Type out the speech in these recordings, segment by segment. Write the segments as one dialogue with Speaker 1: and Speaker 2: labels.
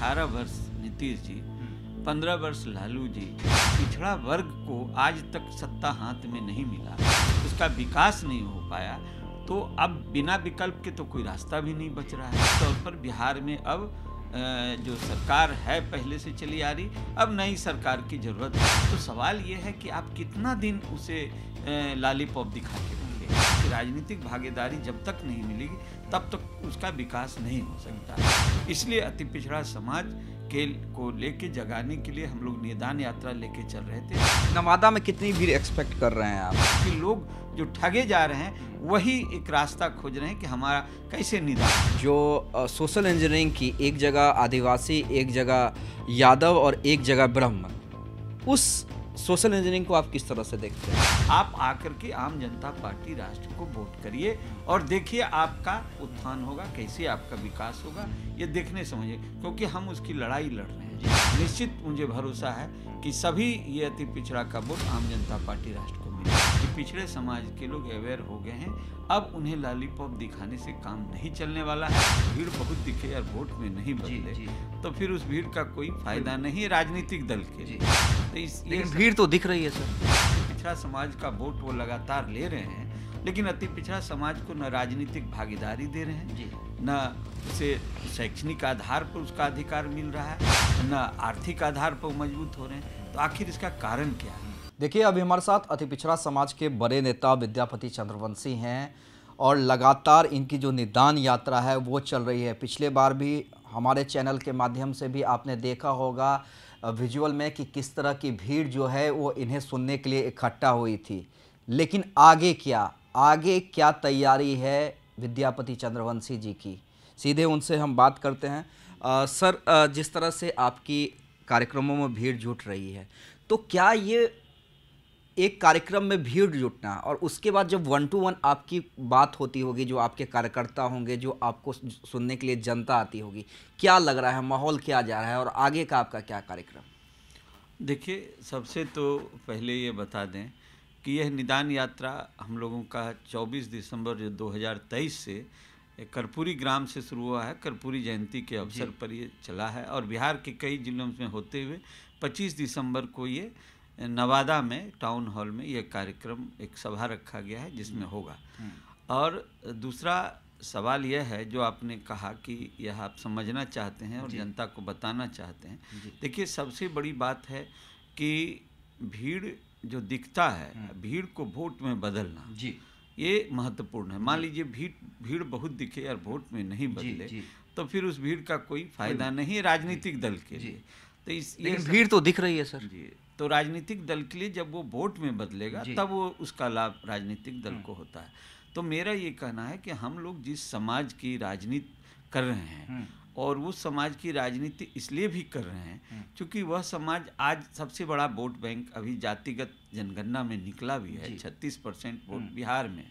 Speaker 1: अठारह वर्ष नीतीश जी हम्म। पंद्रह वर्ष लालू जी पिछड़ा वर्ग को आज तक सत्ता हाथ में नहीं मिला उसका विकास नहीं हो पाया तो अब बिना विकल्प के तो कोई रास्ता भी नहीं बच रहा है इस तौर पर बिहार में अब जो सरकार है पहले से चली आ रही अब नई सरकार की ज़रूरत है तो सवाल ये है कि आप कितना दिन उसे लाली दिखा के राजनीतिक भागीदारी जब तक नहीं मिलेगी तब तक तो उसका विकास नहीं हो सकता इसलिए अति पिछड़ा समाज के को लेके जगाने के लिए हम लोग निदान यात्रा लेके चल रहे थे
Speaker 2: नवादा में कितनी भीड़ एक्सपेक्ट कर रहे हैं आप
Speaker 1: कि लोग जो ठगे जा रहे हैं वही एक रास्ता
Speaker 2: खोज रहे हैं कि हमारा कैसे निदान जो आ, सोशल इंजीनियरिंग की एक जगह आदिवासी एक जगह यादव और एक जगह ब्रह्म उस सोशल इंजीनियरिंग को आप किस तरह से देखते हैं
Speaker 1: आप आकर के आम जनता पार्टी राष्ट्र को वोट करिए और देखिए आपका उत्थान होगा कैसे आपका विकास होगा ये देखने समझिए क्योंकि हम उसकी लड़ाई लड़ रहे हैं निश्चित मुझे भरोसा है कि सभी ये अति पिछड़ा का वोट आम जनता पार्टी राष्ट्र को मिले पिछड़े समाज के लोग अवेयर हो गए हैं अब उन्हें लॉलीपॉप दिखाने से काम नहीं चलने वाला है भीड़ बहुत दिखे और वोट में नहीं बदले जी, जी। तो फिर उस भीड़ का कोई फायदा नहीं राजनीतिक दल के लिए तो इस लेकिन
Speaker 2: भीड़ तो दिख रही है सर
Speaker 1: पिछड़ा समाज का वोट वो लगातार ले रहे हैं लेकिन अति पिछड़ा समाज को न राजनीतिक भागीदारी दे रहे हैं न उसे शैक्षणिक आधार पर उसका अधिकार मिल रहा है न आर्थिक आधार पर मजबूत हो रहे हैं तो आखिर इसका कारण क्या है
Speaker 2: देखिए अभी हमारे साथ अति पिछड़ा समाज के बड़े नेता विद्यापति चंद्रवंशी हैं और लगातार इनकी जो निदान यात्रा है वो चल रही है पिछले बार भी हमारे चैनल के माध्यम से भी आपने देखा होगा विजुअल में कि किस तरह की भीड़ जो है वो इन्हें सुनने के लिए इकट्ठा हुई थी लेकिन आगे क्या आगे क्या तैयारी है विद्यापति चंद्रवंशी जी की सीधे उनसे हम बात करते हैं आ, सर जिस तरह से आपकी कार्यक्रमों में भीड़ जुट रही है तो क्या ये एक कार्यक्रम में भीड़ जुटना और उसके बाद जब वन टू वन आपकी बात होती होगी जो आपके कार्यकर्ता होंगे जो आपको सुनने के लिए जनता आती होगी क्या लग रहा है माहौल क्या जा रहा है और आगे का आपका क्या कार्यक्रम
Speaker 1: देखिए सबसे तो पहले ये बता दें कि यह निदान यात्रा हम लोगों का 24 दिसंबर जो 2023 से कर्पूरी ग्राम से शुरू हुआ है कर्पूरी जयंती के अवसर पर ये चला है और बिहार के कई जिलों में होते हुए 25 दिसंबर को ये नवादा में टाउन हॉल में यह कार्यक्रम एक सभा रखा गया है जिसमें हम्म। होगा हम्म। और दूसरा सवाल यह है जो आपने कहा कि यह आप समझना चाहते हैं और जनता को बताना चाहते हैं देखिए सबसे बड़ी बात है कि भीड़ जो दिखता है हम्म। भीड़ को वोट में बदलना जी ये महत्वपूर्ण है मान लीजिए भीड़ भीड़ बहुत दिखे और वोट में नहीं बदले तो फिर उस भीड़ का कोई फायदा नहीं राजनीतिक दल के लिए तो इस ये भीड़ तो दिख रही है सर जी तो राजनीतिक दल के लिए जब वो वोट में बदलेगा तब वो उसका लाभ राजनीतिक दल हम्म। को होता है तो मेरा ये कहना है कि हम लोग जिस समाज की राजनीति कर रहे हैं हम्म। और वो समाज की राजनीति इसलिए भी कर रहे हैं हम्म। क्योंकि वह समाज आज सबसे बड़ा वोट बैंक अभी जातिगत जनगणना में निकला भी है छत्तीस परसेंट वोट बिहार में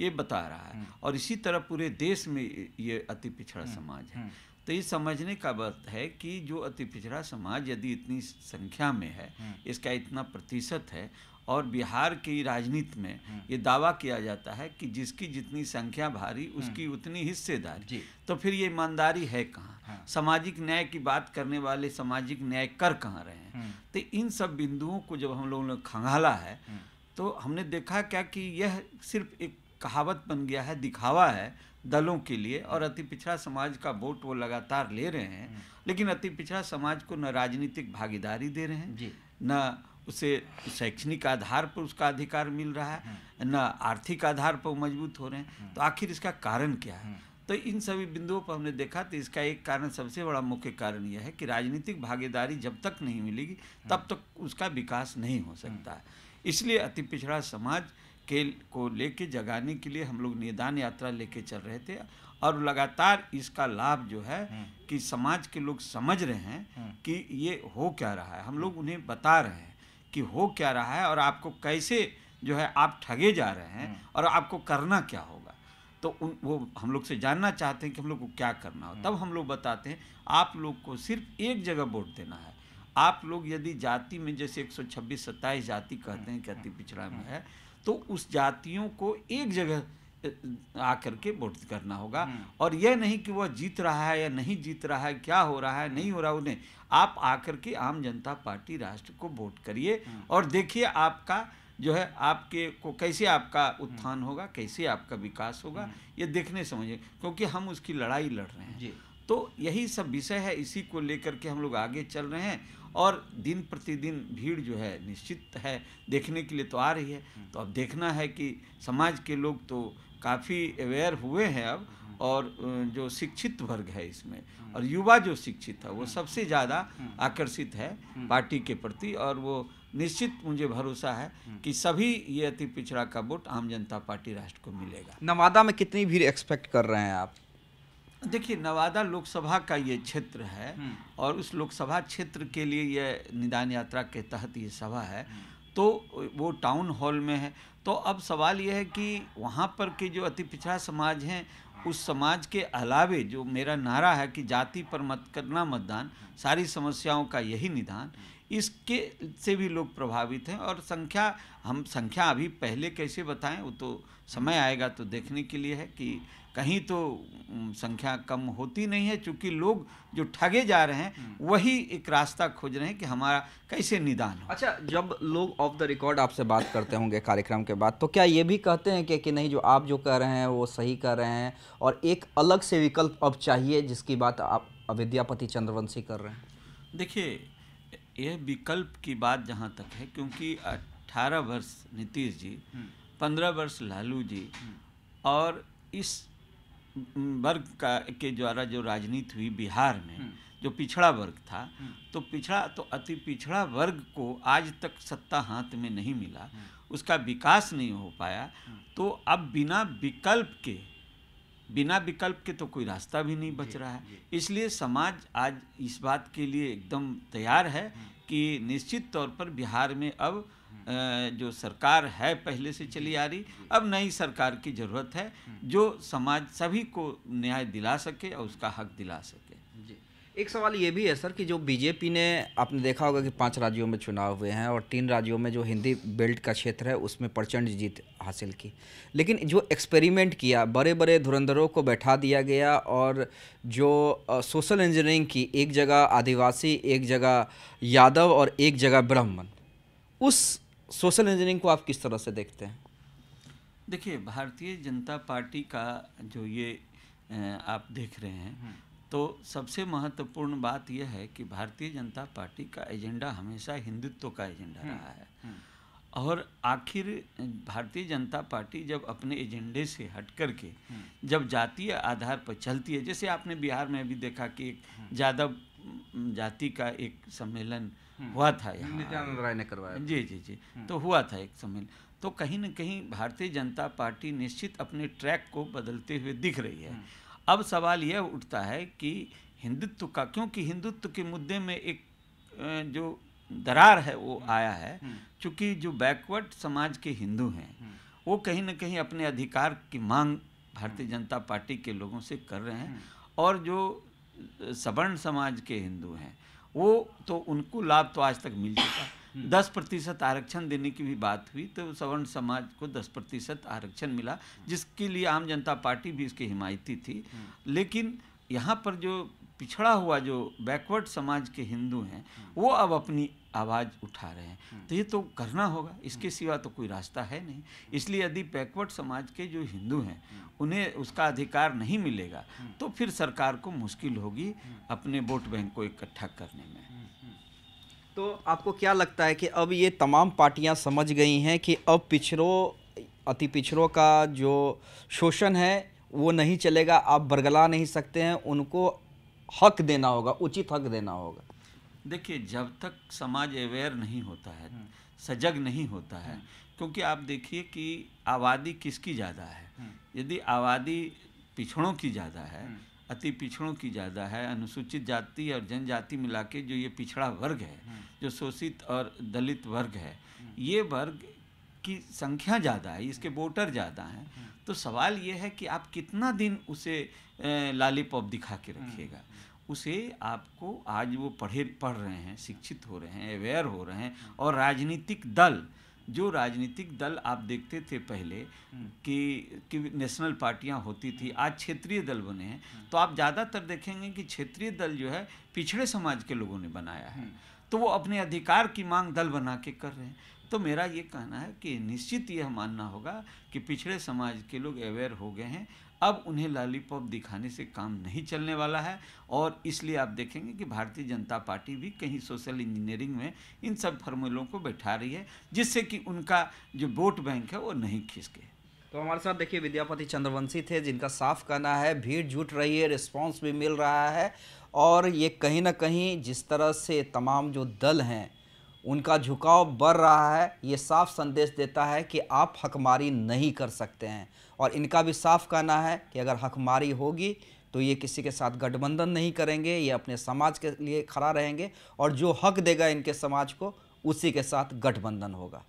Speaker 1: ये बता रहा है और इसी तरह पूरे देश में ये अति पिछड़ा समाज है तो ये समझने का बात है कि जो अति पिछड़ा समाज यदि इतनी संख्या में है हम्म। इसका इतना प्रतिशत है और बिहार की राजनीति में हम्म। ये दावा किया जाता है कि जिसकी जितनी संख्या भारी हम्म। उसकी उतनी हिस्सेदारी तो फिर ये ईमानदारी है कहाँ हाँ। सामाजिक न्याय की बात करने वाले सामाजिक न्याय कर कहाँ रहे हैं तो इन सब बिंदुओं को जब हम लोगों ने खंगाला है तो हमने देखा क्या कि यह सिर्फ एक कहावत बन गया है दिखावा है दलों के लिए और अति पिछड़ा समाज का वोट वो लगातार ले रहे हैं हम्म। लेकिन अति पिछड़ा समाज को न राजनीतिक भागीदारी दे रहे हैं न उसे शैक्षणिक आधार पर उसका अधिकार मिल रहा है हम्म। न आर्थिक आधार पर मजबूत हो रहे हैं हम्म। तो आखिर इसका कारण क्या है तो इन सभी बिंदुओं पर हमने देखा तो इसका एक कारण सबसे बड़ा मुख्य कारण यह है कि राजनीतिक भागीदारी जब तक नहीं मिलेगी तब तक उसका विकास नहीं हो सकता है इसलिए अति पिछड़ा समाज के को लेके जगाने के लिए हम लोग निदान यात्रा लेके चल रहे थे और लगातार इसका लाभ जो है हम्म। कि समाज के लोग समझ रहे हैं हम्म। कि ये हो क्या रहा है हम लोग हम्म। उन्हें बता रहे हैं कि हो क्या रहा है और आपको कैसे जो है आप ठगे जा रहे हैं और आपको करना क्या होगा तो उन वो हम लोग से जानना चाहते हैं कि हम लोग को क्या करना हो तब हम लोग बताते हैं आप लोग को सिर्फ एक जगह वोट देना है आप लोग यदि जाति में जैसे एक सौ छब्बीस सत्ताईस जाति कहते हैं कि अति पिछड़ा में है तो उस जातियों को एक जगह आकर के वोट करना होगा हम्म। और यह नहीं कि वह जीत रहा है या नहीं जीत रहा है क्या हो रहा है नहीं हो रहा उन्हें आप आकर के आम जनता पार्टी राष्ट्र को वोट करिए हम्म। और देखिए आपका जो है आपके को कैसे आपका उत्थान हम्म। होगा कैसे आपका विकास होगा ये देखने समझिए क्योंकि हम उसकी लड़ाई लड़ रहे हैं तो यही सब विषय है इसी को लेकर के हम लोग आगे चल रहे हैं और दिन प्रतिदिन भीड़ जो है निश्चित है देखने के लिए तो आ रही है हम्म। तो अब देखना है कि समाज के लोग तो काफ़ी अवेयर हुए हैं अब हम्म। और जो शिक्षित वर्ग है इसमें हम्म। और युवा जो शिक्षित है वो सबसे ज़्यादा आकर्षित है पार्टी के प्रति और वो निश्चित मुझे भरोसा है कि सभी ये अति पिछड़ा का वोट आम जनता पार्टी राष्ट्र को मिलेगा
Speaker 2: नवादा में कितनी भीड़ एक्सपेक्ट कर रहे हैं आप
Speaker 1: देखिए नवादा लोकसभा का ये क्षेत्र है हम्म। और उस लोकसभा क्षेत्र के लिए यह निदान यात्रा के तहत ये सभा है हम्म। तो वो टाउन हॉल में है तो अब सवाल यह है कि वहाँ पर के जो अति पिछड़ा समाज हैं उस समाज के अलावे जो मेरा नारा है कि जाति पर मत करना मतदान सारी समस्याओं का यही निदान इसके से भी लोग प्रभावित हैं और संख्या हम संख्या अभी पहले कैसे बताएं वो तो समय आएगा तो देखने के लिए है कि कहीं तो संख्या कम होती नहीं है चूँकि लोग जो ठगे जा रहे हैं हम्म। वही एक रास्ता खोज रहे हैं कि हमारा कैसे
Speaker 2: निदान हो अच्छा जब लोग ऑफ द रिकॉर्ड आपसे बात करते होंगे कार्यक्रम के बाद तो क्या ये भी कहते हैं कि कि नहीं जो आप जो कह रहे हैं वो सही कह रहे हैं और एक अलग से विकल्प अब चाहिए जिसकी बात आप अविद्यापति चंद्रवंशी कर रहे हैं
Speaker 1: देखिए यह विकल्प की बात जहाँ तक है क्योंकि 18 वर्ष नीतीश जी 15 हम्म। वर्ष लालू जी हम्म। और इस वर्ग का के द्वारा जो राजनीति हुई बिहार में हम्म। जो पिछड़ा वर्ग था तो पिछड़ा तो अति पिछड़ा वर्ग को आज तक सत्ता हाथ में नहीं मिला उसका विकास नहीं हो पाया तो अब बिना विकल्प के बिना विकल्प के तो कोई रास्ता भी नहीं बच रहा है इसलिए समाज आज इस बात के लिए एकदम तैयार है हम्म। कि निश्चित तौर पर बिहार में अब हम्म। जो सरकार है पहले से चली आ रही अब नई सरकार की ज़रूरत है हम्म। जो समाज सभी को न्याय दिला सके और उसका हक दिला सके
Speaker 2: एक सवाल ये भी है सर कि जो बीजेपी ने आपने देखा होगा कि पांच राज्यों में चुनाव हुए हैं और तीन राज्यों में जो हिंदी बेल्ट का क्षेत्र है उसमें प्रचंड जीत हासिल की लेकिन जो एक्सपेरिमेंट किया बड़े बड़े धुरंधरों को बैठा दिया गया और जो सोशल इंजीनियरिंग की एक जगह आदिवासी एक जगह यादव और एक जगह ब्राह्मण उस सोशल इंजीनियरिंग को आप किस तरह से देखते हैं
Speaker 1: देखिए भारतीय जनता पार्टी का जो ये आप देख रहे हैं हम्म। तो सबसे महत्वपूर्ण बात यह है कि भारतीय जनता पार्टी का एजेंडा हमेशा हिंदुत्व का एजेंडा हम्म, रहा है हम्म। और आखिर भारतीय जनता पार्टी जब अपने एजेंडे से हट कर के हम्म। जब जातीय आधार पर चलती है जैसे आपने बिहार में भी देखा कि एक जादव जाति का एक सम्मेलन हुआ था नित्यानंद राय ने करवाया जी जी जी तो हुआ था एक सम्मेलन तो कहीं ना कहीं भारतीय जनता पार्टी निश्चित अपने ट्रैक को बदलते हुए दिख रही है अब सवाल यह उठता है कि हिंदुत्व का क्योंकि हिंदुत्व के मुद्दे में एक जो दरार है वो हम्म। आया है हम्म। चूँकि जो बैकवर्ड समाज के हिंदू हैं हम्म। वो कहीं ना कहीं अपने अधिकार की मांग भारतीय जनता पार्टी के लोगों से कर रहे हैं और जो सवर्ण समाज के हिंदू हैं वो तो उनको लाभ तो आज तक मिल चुका हम्म। दस प्रतिशत आरक्षण देने की भी बात हुई तो सवर्ण समाज को दस प्रतिशत आरक्षण मिला जिसके लिए आम जनता पार्टी भी इसकी हिमायती थी हम्म। लेकिन यहाँ पर जो पिछड़ा हुआ जो बैकवर्ड समाज के हिंदू हैं हम्म। वो अब अपनी आवाज़ उठा रहे हैं तो ये तो करना होगा इसके सिवा तो कोई रास्ता है नहीं इसलिए यदि बैकवर्ड समाज के जो हिंदू हैं उन्हें उसका अधिकार नहीं मिलेगा तो फिर सरकार को मुश्किल होगी अपने वोट बैंक को इकट्ठा करने में
Speaker 2: तो आपको क्या लगता है कि अब ये तमाम पार्टियां समझ गई हैं कि अब पिछड़ों अति पिछड़ों का जो शोषण है वो नहीं चलेगा आप बरगला नहीं सकते हैं उनको हक देना होगा उचित हक देना होगा
Speaker 1: देखिए जब तक समाज अवेयर नहीं होता है हम्म। सजग नहीं होता है हम्म। क्योंकि आप देखिए कि आबादी किसकी ज़्यादा है हम्म। यदि आबादी पिछड़ों की ज़्यादा है अति पिछड़ों की ज़्यादा है अनुसूचित जाति और जनजाति मिला के जो ये पिछड़ा वर्ग है हम्म। जो शोषित और दलित वर्ग है हम्म। ये वर्ग की संख्या ज़्यादा है इसके हम्म। वोटर ज़्यादा हैं तो सवाल ये है कि आप कितना दिन उसे लाली पॉप दिखा के रखिएगा उसे आपको आज वो पढ़े पढ़ रहे हैं शिक्षित हो रहे हैं अवेयर हो रहे हैं और राजनीतिक दल जो राजनीतिक दल आप देखते थे पहले हम्म। कि कि नेशनल पार्टियां होती थी हम्म। आज क्षेत्रीय दल बने हैं तो आप ज़्यादातर देखेंगे कि क्षेत्रीय दल जो है पिछड़े समाज के लोगों ने बनाया है हम्म। तो वो अपने अधिकार की मांग दल बना के कर रहे हैं तो मेरा ये कहना है कि निश्चित यह मानना होगा कि पिछड़े समाज के लोग अवेयर हो गए हैं अब उन्हें लॉलीपॉप दिखाने से काम नहीं चलने वाला है और इसलिए आप देखेंगे कि भारतीय जनता पार्टी भी कहीं सोशल इंजीनियरिंग में इन सब फॉर्मूलों को बैठा रही है जिससे कि उनका जो वोट बैंक है वो नहीं खिसके
Speaker 2: तो हमारे साथ देखिए विद्यापति चंद्रवंशी थे जिनका साफ कहना है भीड़ जुट रही है रिस्पॉन्स भी मिल रहा है और ये कहीं ना कहीं जिस तरह से तमाम जो दल हैं उनका झुकाव बढ़ रहा है ये साफ संदेश देता है कि आप हकमारी नहीं कर सकते हैं और इनका भी साफ कहना है कि अगर हकमारी होगी तो ये किसी के साथ गठबंधन नहीं करेंगे ये अपने समाज के लिए खड़ा रहेंगे और जो हक देगा इनके समाज को उसी के साथ गठबंधन होगा